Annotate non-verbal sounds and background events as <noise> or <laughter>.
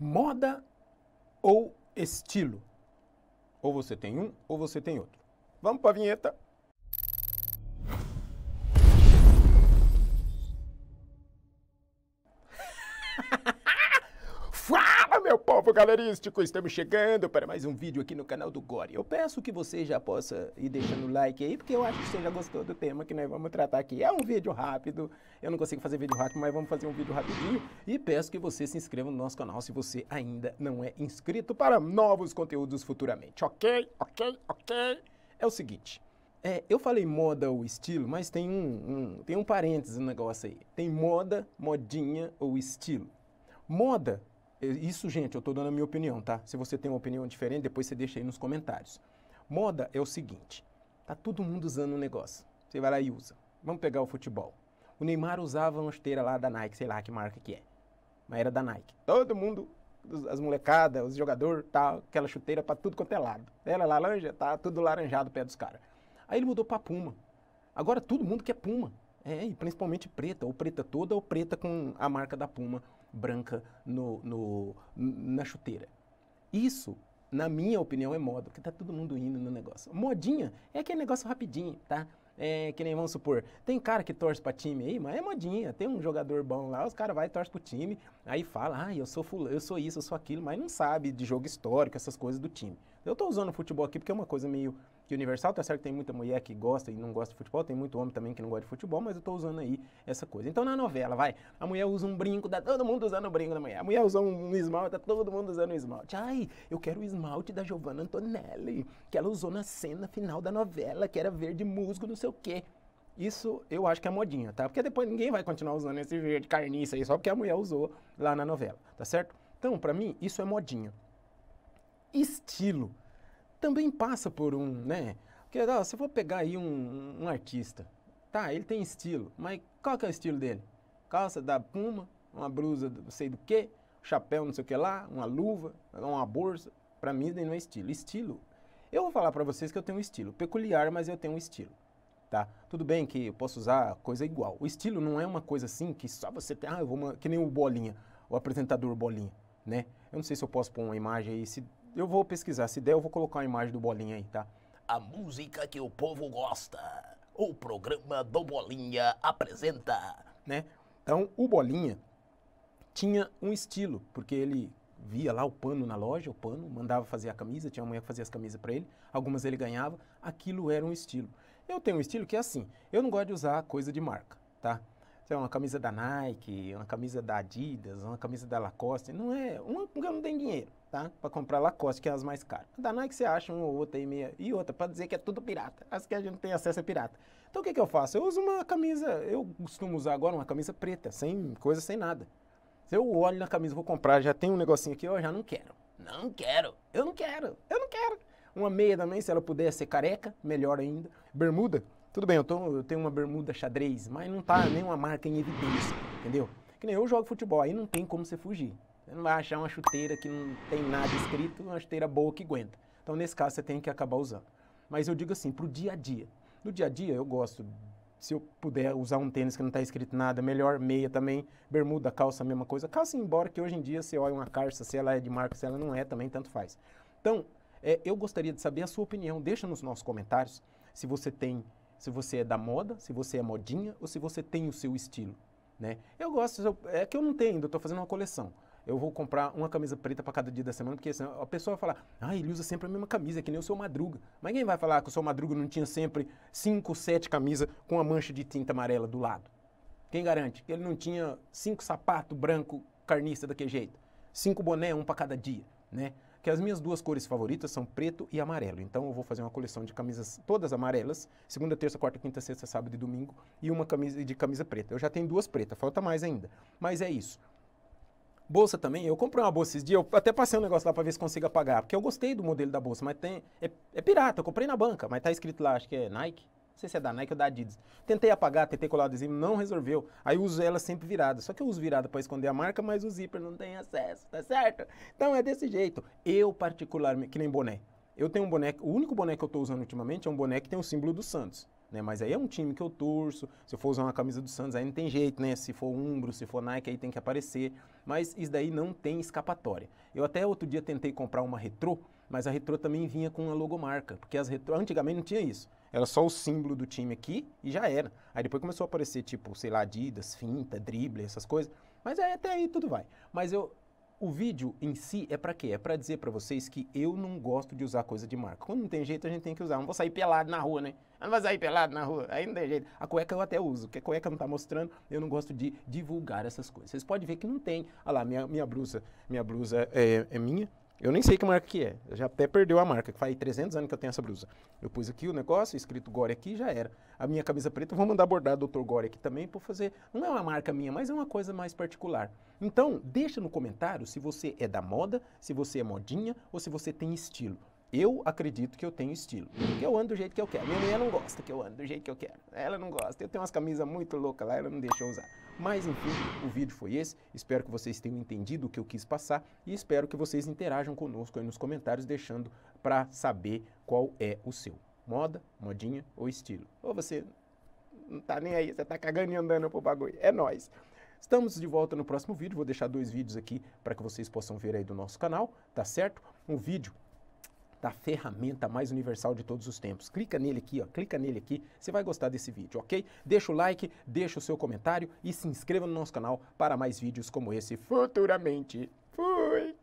moda ou estilo? Ou você tem um ou você tem outro. Vamos para a vinheta. <laughs> meu povo galerístico, estamos chegando para mais um vídeo aqui no canal do Gore. Eu peço que você já possa ir deixando o like aí, porque eu acho que você já gostou do tema que nós vamos tratar aqui. É um vídeo rápido, eu não consigo fazer vídeo rápido, mas vamos fazer um vídeo rapidinho. E peço que você se inscreva no nosso canal se você ainda não é inscrito para novos conteúdos futuramente, ok? Ok? Ok? É o seguinte... É, eu falei moda ou estilo, mas tem um, um, tem um parênteses no negócio aí. Tem moda, modinha ou estilo. Moda isso, gente, eu estou dando a minha opinião, tá? Se você tem uma opinião diferente, depois você deixa aí nos comentários. Moda é o seguinte: tá todo mundo usando um negócio. Você vai lá e usa. Vamos pegar o futebol. O Neymar usava uma esteira lá da Nike, sei lá que marca que é. Mas era da Nike. Todo mundo, as molecadas, os jogadores, tá, aquela chuteira para tudo quanto é lado. Ela é laranja, tá tudo laranjado o pé dos caras. Aí ele mudou para Puma. Agora todo mundo quer Puma. É, e principalmente preta, ou preta toda, ou preta com a marca da Puma branca no, no, na chuteira. Isso, na minha opinião, é moda, porque tá todo mundo indo no negócio. Modinha é aquele negócio rapidinho, tá? É, que nem vamos supor, tem cara que torce pra time aí, mas é modinha, tem um jogador bom lá, os caras vai e torce pro time, aí fala, ah, eu sou fula, eu sou isso, eu sou aquilo, mas não sabe de jogo histórico, essas coisas do time. Eu tô usando o futebol aqui porque é uma coisa meio universal. Tá certo que tem muita mulher que gosta e não gosta de futebol, tem muito homem também que não gosta de futebol, mas eu tô usando aí essa coisa. Então na novela, vai, a mulher usa um brinco, tá todo mundo usando o brinco da mulher. A mulher usa um, um esmalte, tá todo mundo usando o esmalte. Ai, eu quero o esmalte da Giovanna Antonelli, que ela usou na cena final da novela, que era verde musgo, não sei o quê. Isso eu acho que é modinha, tá? Porque depois ninguém vai continuar usando esse verde carniça aí só porque a mulher usou lá na novela, tá certo? Então, para mim, isso é modinha. Estilo também passa por um, né? Porque, ó, se eu for pegar aí um, um artista, tá, ele tem estilo, mas qual que é o estilo dele? Calça da Puma, uma blusa não sei do que, chapéu não sei o que lá, uma luva, uma bolsa. Para mim, não é estilo. Estilo. Eu vou falar para vocês que eu tenho um estilo peculiar, mas eu tenho um estilo. Tá? Tudo bem que eu posso usar coisa igual. O estilo não é uma coisa assim que só você tem. Ah, eu vou. Que nem o Bolinha, o apresentador Bolinha, né? Eu não sei se eu posso pôr uma imagem aí. Se eu vou pesquisar. Se der, eu vou colocar a imagem do Bolinha aí, tá? A música que o povo gosta. O programa do Bolinha apresenta. Né? Então, o Bolinha tinha um estilo, porque ele via lá o pano na loja, o pano, mandava fazer a camisa, tinha uma mulher que fazia as camisas para ele, algumas ele ganhava, aquilo era um estilo. Eu tenho um estilo que é assim, eu não gosto de usar coisa de marca, tá? sei então, lá, uma camisa da Nike, uma camisa da Adidas, uma camisa da Lacoste. Não é. Uma, porque eu não tenho dinheiro, tá? Pra comprar Lacoste, que é as mais caras. da Nike você acha uma ou outra aí meia. E outra, pra dizer que é tudo pirata. As que a gente tem acesso é pirata. Então o que, que eu faço? Eu uso uma camisa. Eu costumo usar agora uma camisa preta, sem coisa, sem nada. Se eu olho na camisa, vou comprar, já tem um negocinho aqui, eu já não quero. Não quero. Eu não quero. Eu não quero. Uma meia também, se ela puder ser careca, melhor ainda. Bermuda, tudo bem, eu, tô, eu tenho uma bermuda xadrez, mas não tá nenhuma marca em evidência, entendeu? Que nem eu jogo futebol, aí não tem como você fugir. Você não vai achar uma chuteira que não tem nada escrito, uma chuteira boa que aguenta. Então, nesse caso, você tem que acabar usando. Mas eu digo assim, pro dia a dia. No dia a dia, eu gosto, se eu puder usar um tênis que não está escrito nada, melhor, meia também, bermuda, calça, mesma coisa. Calça, embora que hoje em dia você olha uma calça, se ela é de marca, se ela não é, também tanto faz. Então, é, eu gostaria de saber a sua opinião. Deixa nos nossos comentários se você tem se você é da moda, se você é modinha ou se você tem o seu estilo. Né? Eu gosto, é que eu não tenho ainda, estou fazendo uma coleção. Eu vou comprar uma camisa preta para cada dia da semana, porque a pessoa vai falar, ah, ele usa sempre a mesma camisa, que nem o seu Madruga. Mas quem vai falar que o seu Madruga não tinha sempre cinco, sete camisas com a mancha de tinta amarela do lado? Quem garante que ele não tinha cinco sapatos branco carnista daquele jeito? Cinco boné, um para cada dia, né? que as minhas duas cores favoritas são preto e amarelo. Então eu vou fazer uma coleção de camisas todas amarelas, segunda, terça, quarta, quinta, sexta, sábado e domingo, e uma camisa de camisa preta. Eu já tenho duas pretas, falta mais ainda. Mas é isso. Bolsa também, eu comprei uma bolsa esses dias, eu até passei um negócio lá para ver se consigo pagar, porque eu gostei do modelo da bolsa, mas tem é, é pirata, eu comprei na banca, mas tá escrito lá, acho que é Nike, sei se é da Nike ou da Adidas. Tentei apagar, tentei colar o adesivo, não resolveu. Aí uso ela sempre virada. Só que eu uso virada para esconder a marca, mas o zíper não tem acesso, tá certo? Então é desse jeito. Eu particularmente, que nem boné. Eu tenho um boné, o único boné que eu estou usando ultimamente é um boné que tem o símbolo do Santos. Né? Mas aí é um time que eu torço. Se eu for usar uma camisa do Santos, aí não tem jeito, né? Se for Umbro, se for Nike, aí tem que aparecer. Mas isso daí não tem escapatória. Eu até outro dia tentei comprar uma retrô, mas a retrô também vinha com uma logomarca, porque as retrô antigamente não tinha isso. Era só o símbolo do time aqui e já era. Aí depois começou a aparecer tipo, sei lá, Adidas, finta, Dribble, essas coisas. Mas aí, é, até aí tudo vai. Mas eu o vídeo em si é para quê? É para dizer para vocês que eu não gosto de usar coisa de marca. Quando não tem jeito, a gente tem que usar. não vou sair pelado na rua, né? não vou sair pelado na rua. Aí não tem jeito. A cueca eu até uso, porque a cueca não tá mostrando, eu não gosto de divulgar essas coisas. Vocês podem ver que não tem. Olha lá, minha, minha blusa, minha blusa é, é minha, eu nem sei que marca que é. Eu já até perdeu a marca, que faz 300 anos que eu tenho essa blusa. Eu pus aqui o negócio, escrito Gore aqui, já era. A minha camisa preta, vou mandar bordar Dr. Gore aqui também para fazer. Não é uma marca minha, mas é uma coisa mais particular. Então, deixa no comentário se você é da moda, se você é modinha ou se você tem estilo. Eu acredito que eu tenho estilo. eu ando do jeito que eu quero. Minha mãe não gosta que eu ando do jeito que eu quero. Ela não gosta. Eu tenho umas camisas muito loucas lá, ela não deixa eu usar. Mas enfim, o vídeo foi esse. Espero que vocês tenham entendido o que eu quis passar e espero que vocês interajam conosco aí nos comentários, deixando para saber qual é o seu. Moda, modinha ou estilo. Ou você não tá nem aí, você tá cagando e andando pro bagulho. É nós. Estamos de volta no próximo vídeo. Vou deixar dois vídeos aqui para que vocês possam ver aí do nosso canal, tá certo? Um vídeo da ferramenta mais universal de todos os tempos. Clica nele aqui, ó, clica nele aqui, você vai gostar desse vídeo, ok? Deixa o like, deixa o seu comentário e se inscreva no nosso canal para mais vídeos como esse futuramente. Fui!